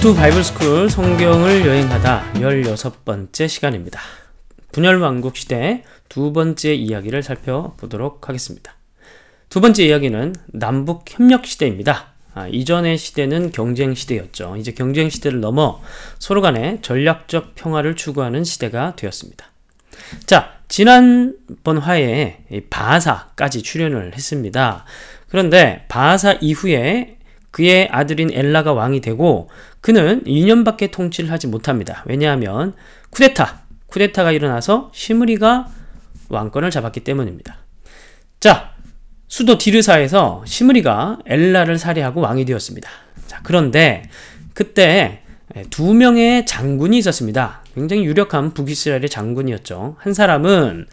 유튜브 바이블스쿨 성경을 여행하다 16번째 시간입니다. 분열왕국 시대 두 번째 이야기를 살펴보도록 하겠습니다. 두 번째 이야기는 남북협력 시대입니다. 아, 이전의 시대는 경쟁 시대였죠. 이제 경쟁 시대를 넘어 서로 간에 전략적 평화를 추구하는 시대가 되었습니다. 자, 지난번 화에 바사까지 출연을 했습니다. 그런데 바사 이후에 그의 아들인 엘라가 왕이 되고 그는 2년밖에 통치를 하지 못합니다. 왜냐하면 쿠데타, 쿠데타가 일어나서 시므리가 왕권을 잡았기 때문입니다. 자, 수도 디르사에서 시므리가 엘라를 살해하고 왕이 되었습니다. 자, 그런데 그때 두 명의 장군이 있었습니다. 굉장히 유력한 북이스라엘의 장군이었죠. 한 사람은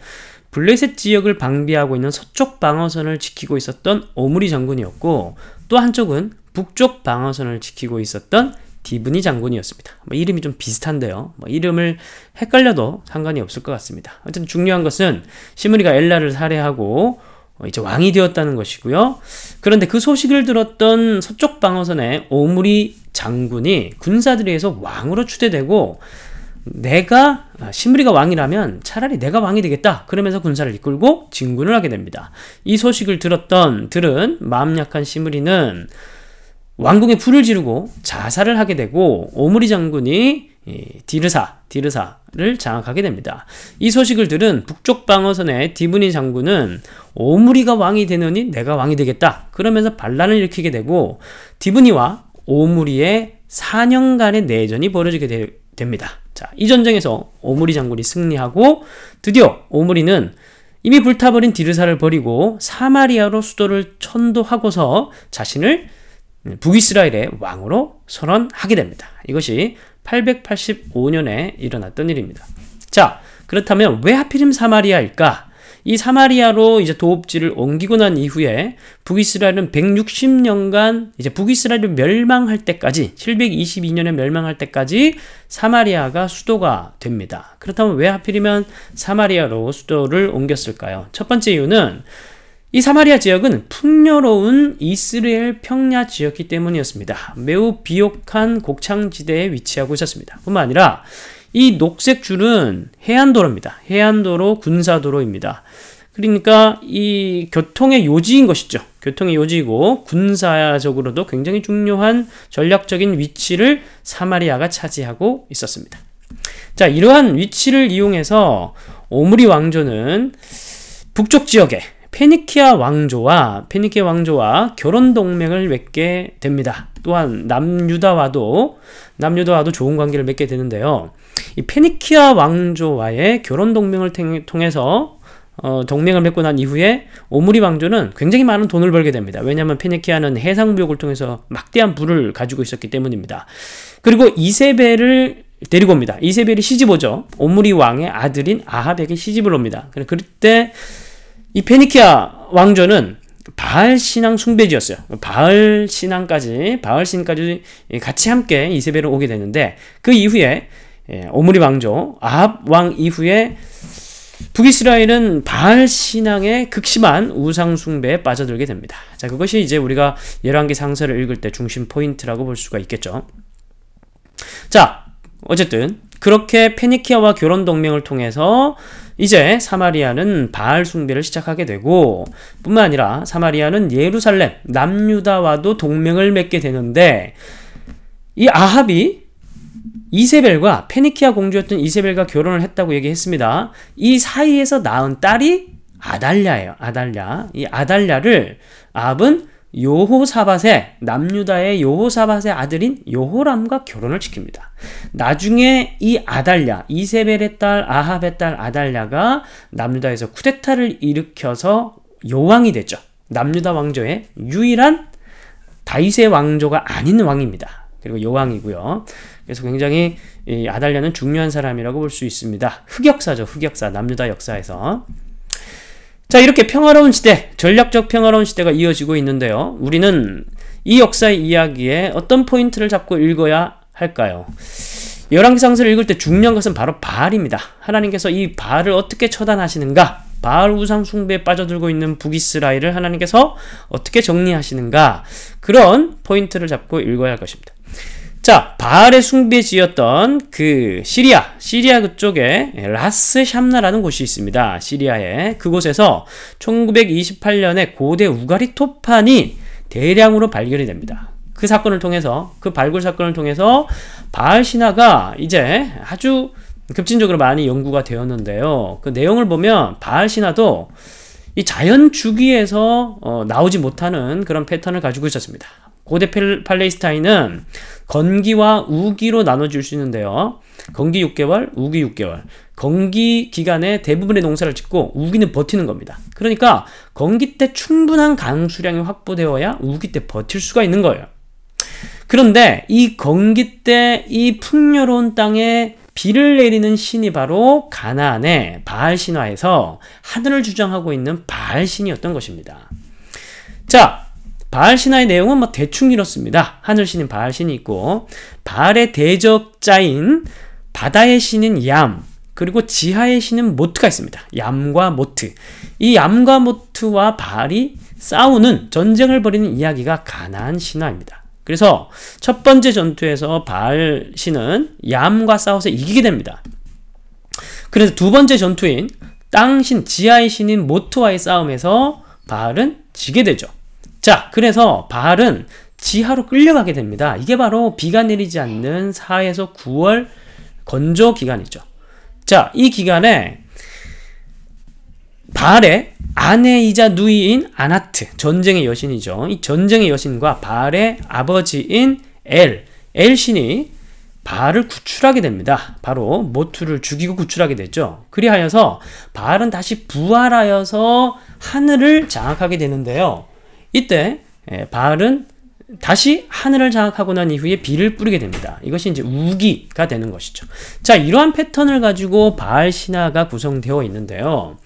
블레셋 지역을 방비하고 있는 서쪽 방어선을 지키고 있었던 오므리 장군이었고 또 한쪽은 북쪽 방어선을 지키고 있었던 디브니 장군이었습니다. 뭐 이름이 좀 비슷한데요. 뭐 이름을 헷갈려도 상관이 없을 것 같습니다. 어쨌든 중요한 것은 시무리가 엘라를 살해하고 어, 이제 왕이 되었다는 것이고요. 그런데 그 소식을 들었던 서쪽 방어선의 오므리 장군이 군사들에 의해서 왕으로 추대되고 내가 아, 시무리가 왕이라면 차라리 내가 왕이 되겠다. 그러면서 군사를 이끌고 진군을 하게 됩니다. 이 소식을 들었던 들은 마음 약한 시무리는 왕궁에 불을 지르고 자살을 하게 되고 오므리 장군이 예, 디르사, 디르사를 장악하게 됩니다. 이 소식을 들은 북쪽 방어선의 디브니 장군은 오므리가 왕이 되느니 내가 왕이 되겠다. 그러면서 반란을 일으키게 되고 디브니와 오므리의 4년간의 내전이 벌어지게 되, 됩니다. 자, 이 전쟁에서 오므리 장군이 승리하고 드디어 오므리는 이미 불타버린 디르사를 버리고 사마리아로 수도를 천도하고서 자신을 음, 북이스라엘의 왕으로 선언하게 됩니다. 이것이 885년에 일어났던 일입니다. 자, 그렇다면 왜하필이 사마리아일까? 이 사마리아로 이제 도읍지를 옮기고 난 이후에 북이스라엘은 160년간 이제 북이스라엘이 멸망할 때까지 722년에 멸망할 때까지 사마리아가 수도가 됩니다. 그렇다면 왜 하필이면 사마리아로 수도를 옮겼을까요? 첫 번째 이유는 이 사마리아 지역은 풍요로운 이스라엘 평야 지역이기 때문이었습니다. 매우 비옥한 곡창지대에 위치하고 있었습니다. 뿐만 아니라 이 녹색 줄은 해안도로입니다. 해안도로 군사도로입니다. 그러니까 이 교통의 요지인 것이죠. 교통의 요지이고 군사적으로도 굉장히 중요한 전략적인 위치를 사마리아가 차지하고 있었습니다. 자, 이러한 위치를 이용해서 오므리 왕조는 북쪽 지역에 페니키아 왕조와 페니키아 왕조와 결혼 동맹을 맺게 됩니다. 또한 남유다와도 남유다와도 좋은 관계를 맺게 되는데요. 이 페니키아 왕조와의 결혼 동맹을 통해서 어, 동맹을 맺고 난 이후에 오므리 왕조는 굉장히 많은 돈을 벌게 됩니다. 왜냐하면 페니키아는 해상무역을 통해서 막대한 부를 가지고 있었기 때문입니다. 그리고 이세벨을 데리고 옵니다. 이세벨이 시집 오죠. 오므리 왕의 아들인 아하백이 시집을 옵니다. 그때 이 페니키아 왕조는 바알 신앙 숭배지였어요. 바알 신앙까지 바알 신까지 같이 함께 이세벨을 오게 되는데 그 이후에 예, 오므리 왕조 아합 왕 이후에 북이스라엘은 바알 신앙의 극심한 우상 숭배에 빠져들게 됩니다. 자, 그것이 이제 우리가 11개 상서를 읽을 때 중심 포인트라고 볼 수가 있겠죠. 자, 어쨌든 그렇게 페니키아와 결혼 동맹을 통해서 이제 사마리아는 바알 숭배를 시작하게 되고 뿐만 아니라 사마리아는 예루살렘 남유다와도 동맹을 맺게 되는데 이 아합이 이세벨과 페니키아 공주였던 이세벨과 결혼을 했다고 얘기했습니다. 이 사이에서 낳은 딸이 아달랴예요. 아달랴. 이 아달랴를 아합은 요호사밧의 남유다의 요호사밧의 아들인 요호람과 결혼을 시킵니다. 나중에 이 아달랴 이세벨의 딸 아합의 딸 아달랴가 남유다에서 쿠데타를 일으켜서 여왕이 되죠. 남유다 왕조의 유일한 다윗의 왕조가 아닌 왕입니다. 그리고 여왕이고요. 그래서 굉장히 아달랴는 중요한 사람이라고 볼 수 있습니다. 흑역사죠, 흑역사 남유다 역사에서. 자 이렇게 평화로운 시대 전략적 평화로운 시대가 이어지고 있는데요 우리는 이 역사의 이야기에 어떤 포인트를 잡고 읽어야 할까요 열왕기상서를 읽을 때 중요한 것은 바로 바알입니다 하나님께서 이 바알을 어떻게 처단하시는가 바알 우상 숭배에 빠져들고 있는 북이스라엘을 하나님께서 어떻게 정리하시는가 그런 포인트를 잡고 읽어야 할 것입니다 자, 바알의 숭배 지였던 그 시리아, 시리아 그쪽에 라스 샴나라는 곳이 있습니다. 시리아에. 그곳에서 1928년에 고대 우가리 토판이 대량으로 발견이 됩니다. 그 사건을 통해서, 그 발굴 사건을 통해서 바알 신화가 이제 아주 급진적으로 많이 연구가 되었는데요. 그 내용을 보면 바알 신화도 이 자연 주기에서 어, 나오지 못하는 그런 패턴을 가지고 있었습니다. 고대 팔레스타인은 건기와 우기로 나눠질수 있는데요. 건기 6개월, 우기 6개월. 건기 기간에 대부분의 농사를 짓고 우기는 버티는 겁니다. 그러니까 건기 때 충분한 강수량이 확보되어야 우기 때 버틸 수가 있는 거예요. 그런데 이 건기 때 이 풍요로운 땅에 비를 내리는 신이 바로 가나안의 바알 신화에서 하늘을 주장하고 있는 바알 신이었던 것입니다. 자, 바알 신화의 내용은 뭐 대충 이렇습니다. 하늘 신인 바알 신이 있고 바알의 대적자인 바다의 신인 얌 그리고 지하의 신인 모트가 있습니다. 얌과 모트. 이 얌과 모트와 바알이 싸우는 전쟁을 벌이는 이야기가 가나안 신화입니다. 그래서 첫 번째 전투에서 바알 신은 얌과 싸워서 이기게 됩니다. 그래서 두 번째 전투인 땅신 지하의 신인 모트와의 싸움에서 바알은 지게 되죠. 자, 그래서 바알은 지하로 끌려가게 됩니다. 이게 바로 비가 내리지 않는 4에서 9월 건조 기간이죠. 자, 이 기간에 바알의 아내이자 누이인 아나트, 전쟁의 여신이죠. 이 전쟁의 여신과 바알의 아버지인 엘, 엘 신이 바알을 구출하게 됩니다. 바로 모투를 죽이고 구출하게 되죠. 그리하여서 바알은 다시 부활하여서 하늘을 장악하게 되는데요. 이때 예, 바알은 다시 하늘을 장악하고 난 이후에 비를 뿌리게 됩니다. 이것이 이제 우기가 되는 것이죠. 자, 이러한 패턴을 가지고 바알 신화가 구성되어 있는데요.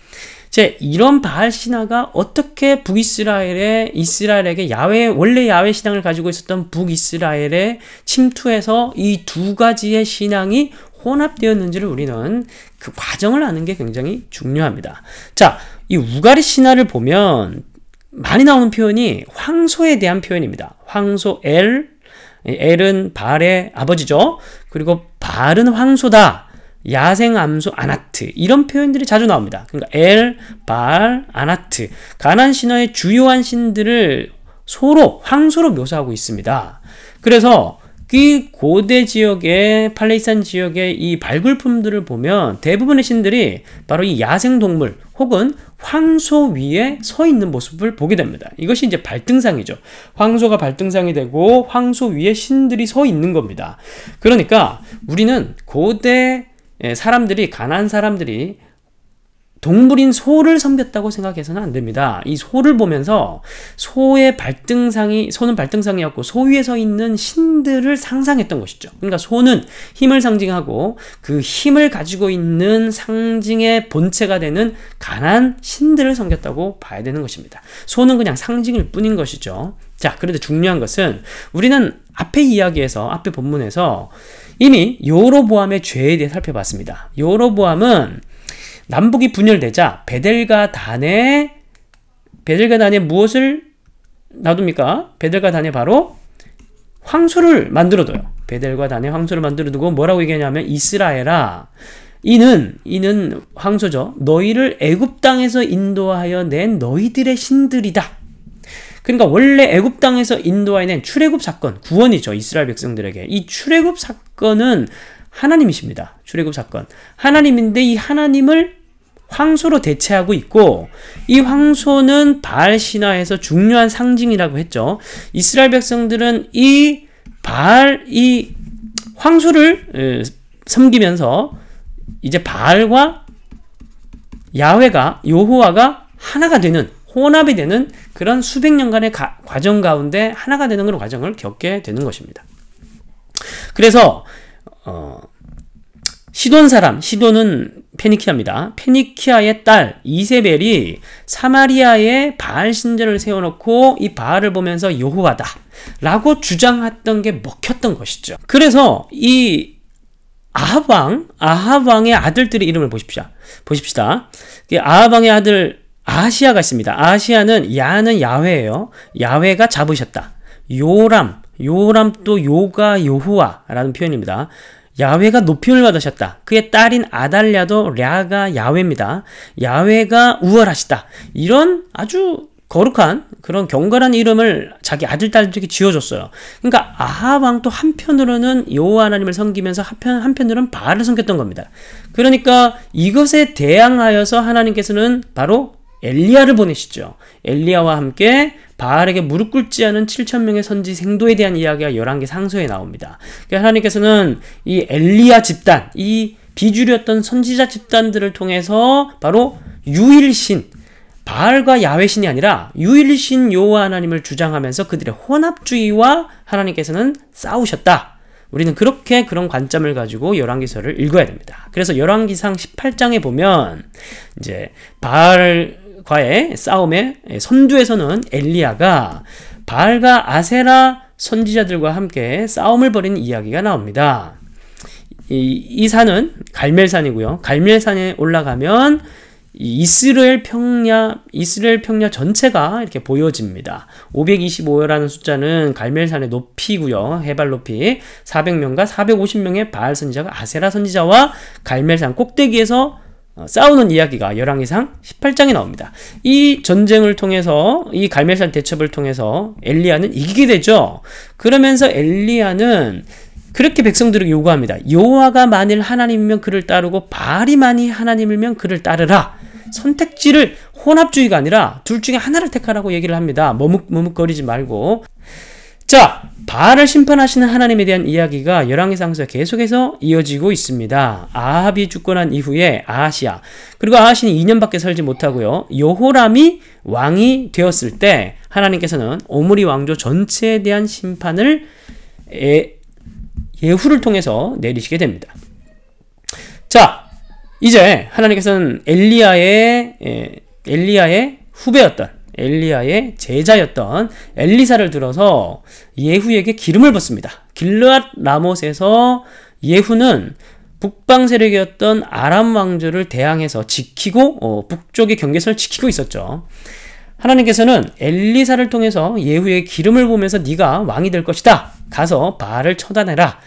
제 이런 바알 신화가 어떻게 북이스라엘의 이스라엘에게 야외 원래 야외 신앙을 가지고 있었던 북이스라엘의 침투해서 이 두 가지의 신앙이 혼합되었는지를 우리는 그 과정을 아는 게 굉장히 중요합니다. 자, 이 우가리 신화를 보면 많이 나오는 표현이 황소에 대한 표현입니다. 황소 엘, 엘은 발의 아버지죠. 그리고 발은 황소다. 야생 암소 아나트 이런 표현들이 자주 나옵니다. 그러니까 엘, 발, 아나트 가난 신화의 주요한 신들을 소로 황소로 묘사하고 있습니다. 그래서 이 고대 지역의 팔레스타인 지역의 이 발굴품들을 보면 대부분의 신들이 바로 이 야생 동물 혹은 황소 위에 서 있는 모습을 보게 됩니다. 이것이 이제 발등상이죠. 황소가 발등상이 되고 황소 위에 신들이 서 있는 겁니다. 그러니까 우리는 고대 예, 사람들이 가난 사람들이 동물인 소를 섬겼다고 생각해서는 안 됩니다. 이 소를 보면서 소의 발등상이 소는 발등상이었고 소 위에 서 있는 신들을 상상했던 것이죠. 그러니까 소는 힘을 상징하고 그 힘을 가지고 있는 상징의 본체가 되는 가난 신들을 섬겼다고 봐야 되는 것입니다. 소는 그냥 상징일 뿐인 것이죠. 자, 그런데 중요한 것은 우리는 앞에 이야기에서 앞에 본문에서 이미 요로보암의 죄에 대해 살펴봤습니다. 요로보암은 남북이 분열되자 베델과 단에 베델과 단에 무엇을 놔둡니까? 베델과 단에 바로 황소를 만들어둬요. 베델과 단에 황소를 만들어두고 뭐라고 얘기하냐면 이스라엘아 이는 이는 황소죠. 너희를 애굽 땅에서 인도하여 낸 너희들의 신들이다. 그러니까 원래 애굽 땅에서 인도하낸 출애굽 사건, 구원이죠. 이스라엘 백성들에게. 이 출애굽 사건은 하나님이십니다. 출애굽 사건. 하나님인데 이 하나님을 황소로 대체하고 있고 이 황소는 바알 신화에서 중요한 상징이라고 했죠. 이스라엘 백성들은 이 바알 이 황소를 섬기면서 이제 바알과 야훼가 여호와가 하나가 되는 혼합이 되는 그런 수백 년간의 가, 과정 가운데 하나가 되는 그런 과정을 겪게 되는 것입니다. 그래서 어, 시돈 사람, 시돈은 페니키아입니다. 페니키아의 딸 이세벨이 사마리아에 바알 신전을 세워놓고 이 바알을 보면서 여호와다 라고 주장했던 게 먹혔던 것이죠. 그래서 이 아합왕, 아합왕의 아들들의 이름을 보십시오. 보십시다. 아합왕의 아들 아시아가 있습니다. 아시아는 야는 야외예요야외가 잡으셨다. 요람, 요람 또 요가 여호와라는 표현입니다. 야외가 높임을 받으셨다. 그의 딸인 아달랴도 랴가 야외입니다. 야외가 우월하시다. 이런 아주 거룩한 그런 경건한 이름을 자기 아들 딸들에게 지어줬어요. 그러니까 아하 왕도 한편으로는 여호와 하나님을 섬기면서 한편 한편으로는 바알을 섬겼던 겁니다. 그러니까 이것에 대항하여서 하나님께서는 바로 엘리야를 보내시죠. 엘리야와 함께 바알에게 무릎 꿇지 않은 7천명의 선지 생도에 대한 이야기가 11개 상소에 나옵니다. 그러니까 하나님께서는 이 엘리야 집단, 이 비주류였던 선지자 집단들을 통해서 바로 유일신, 바알과 야외신이 아니라 유일신 여와 하나님을 주장하면서 그들의 혼합주의와 하나님께서는 싸우셨다. 우리는 그렇게 그런 관점을 가지고 열왕기서를 읽어야 됩니다. 그래서 열왕기상 18장에 보면 이제 바알 과의 싸움의 선두에서는 엘리야가 발알과 아세라 선지자들과 함께 싸움을 벌인 이야기가 나옵니다. 이, 이 산은 갈멜산이고요. 갈멜산에 올라가면 이스라엘 평야 이스라엘 평야 전체가 이렇게 보여집니다. 525라는 여 숫자는 갈멜산의 높이고요. 해발 높이 400명과 450명의 바알 선지자가 아세라 선지자와 갈멜산 꼭대기에서 어, 싸우는 이야기가 열왕기상 18장에 나옵니다. 이 전쟁을 통해서 이 갈멜산 대첩을 통해서 엘리야는 이기게 되죠. 그러면서 엘리야는 그렇게 백성들에게 요구합니다. 여호와가 만일 하나님이면 그를 따르고 바알이 만이 하나님이면 그를 따르라. 선택지를 혼합주의가 아니라 둘 중에 하나를 택하라고 얘기를 합니다. 머뭇머뭇거리지 말고 자, 바알을 심판하시는 하나님에 대한 이야기가 열왕기상서 계속해서 이어지고 있습니다. 아합이 죽고 난 이후에 아하시아 그리고 아하시는 2년밖에 살지 못하고요. 요호람이 왕이 되었을 때 하나님께서는 오므리 왕조 전체에 대한 심판을 예, 예후를 통해서 내리시게 됩니다. 자, 이제 하나님께서는 엘리야의 예, 엘리야의 후배였던 엘리야의 제자였던 엘리사를 들어서 예후에게 기름을 붓습니다. 길르앗 라못에서 예후는 북방 세력이었던 아람 왕조를 대항해서 지키고 어, 북쪽의 경계선을 지키고 있었죠. 하나님께서는 엘리사를 통해서 예후의 기름을 보면서 네가 왕이 될 것이다. 가서 바을 처단해라.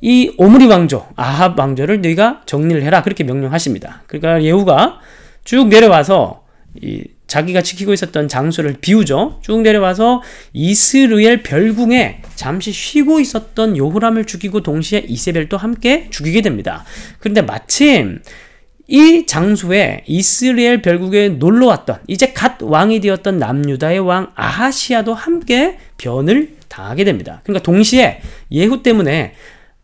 이 오므리 왕조, 아합 왕조를 네가 정리를 해라. 그렇게 명령하십니다. 그러니까 예후가 쭉 내려와서 이 자기가 지키고 있었던 장소를 비우죠. 쭉 내려와서 이스루엘 별궁에 잠시 쉬고 있었던 요호람을 죽이고 동시에 이세벨도 함께 죽이게 됩니다. 그런데 마침 이 장소에 이스라엘 별국에 놀러 왔던 이제 갓 왕이 되었던 남유다의 왕 아하시아도 함께 변을 당하게 됩니다. 그러니까 동시에 예후 때문에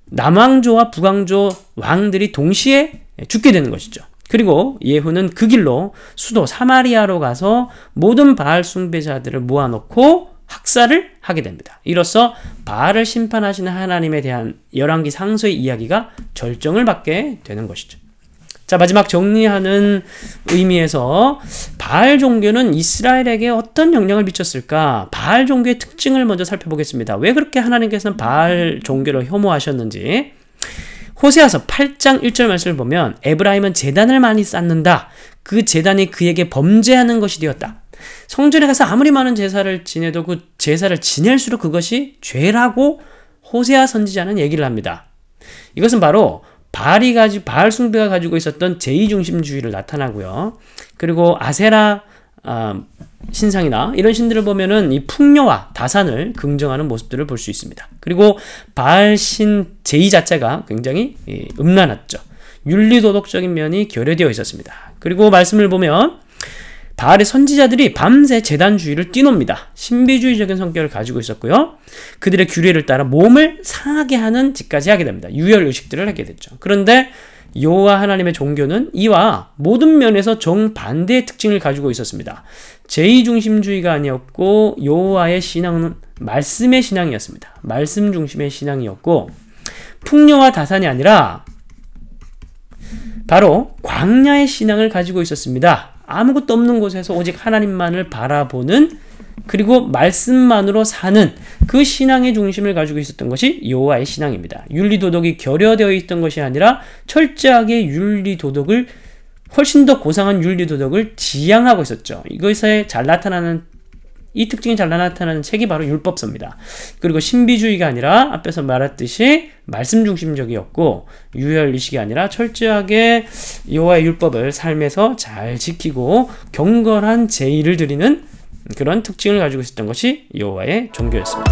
남왕조와 북왕조 왕들이 동시에 죽게 되는 것이죠. 그리고 예후는 그 길로 수도 사마리아로 가서 모든 바알 숭배자들을 모아놓고 학살을 하게 됩니다. 이로써 바알을 심판하시는 하나님에 대한 열왕기 상서의 이야기가 절정을 받게 되는 것이죠. 자 마지막 정리하는 의미에서 바알 종교는 이스라엘에게 어떤 영향을 미쳤을까? 바알 종교의 특징을 먼저 살펴보겠습니다. 왜 그렇게 하나님께서는 바알 종교를 혐오하셨는지 호세아서 8장 1절 말씀을 보면 에브라임은 재단을 많이 쌓는다. 그 재단이 그에게 범죄하는 것이 되었다. 성전에 가서 아무리 많은 제사를 지내도 그 제사를 지낼수록 그것이 죄라고 호세아 선지자는 얘기를 합니다. 이것은 바로 바알이 가지 바알 숭배가 가지고 있었던 제2 중심주의를 나타나고요. 그리고 아세라 어, 신상이나 이런 신들을 보면은 이 풍요와 다산을 긍정하는 모습들을 볼 수 있습니다. 그리고 발신 제의 자체가 굉장히 예, 음란했죠. 윤리도덕적인 면이 결여되어 있었습니다. 그리고 말씀을 보면 바알의 선지자들이 밤새 재단주의를 뛰놉니다. 신비주의적인 성격을 가지고 있었고요. 그들의 규례를 따라 몸을 상하게 하는 짓까지 하게 됩니다. 유혈 의식들을 하게 됐죠. 그런데 여호와 하나님의 종교는 이와 모든 면에서 정반대의 특징을 가지고 있었습니다. 제의 중심주의가 아니었고 여호와의 신앙은 말씀의 신앙이었습니다. 말씀 중심의 신앙이었고 풍요와 다산이 아니라 바로 광야의 신앙을 가지고 있었습니다. 아무것도 없는 곳에서 오직 하나님만을 바라보는 그리고 말씀만으로 사는 그 신앙의 중심을 가지고 있었던 것이 여호와의 신앙입니다. 윤리 도덕이 결여되어 있던 것이 아니라 철저하게 윤리 도덕을 훨씬 더 고상한 윤리 도덕을 지향하고 있었죠. 이것에 잘 나타나는 이 특징이 잘 나타나는 책이 바로 율법서입니다. 그리고 신비주의가 아니라 앞에서 말했듯이 말씀 중심적이었고 유혈 의식이 아니라 철저하게 여호와의 율법을 삶에서 잘 지키고 경건한 제의를 드리는 그런 특징을 가지고 있었던 것이 여호와의 종교였습니다.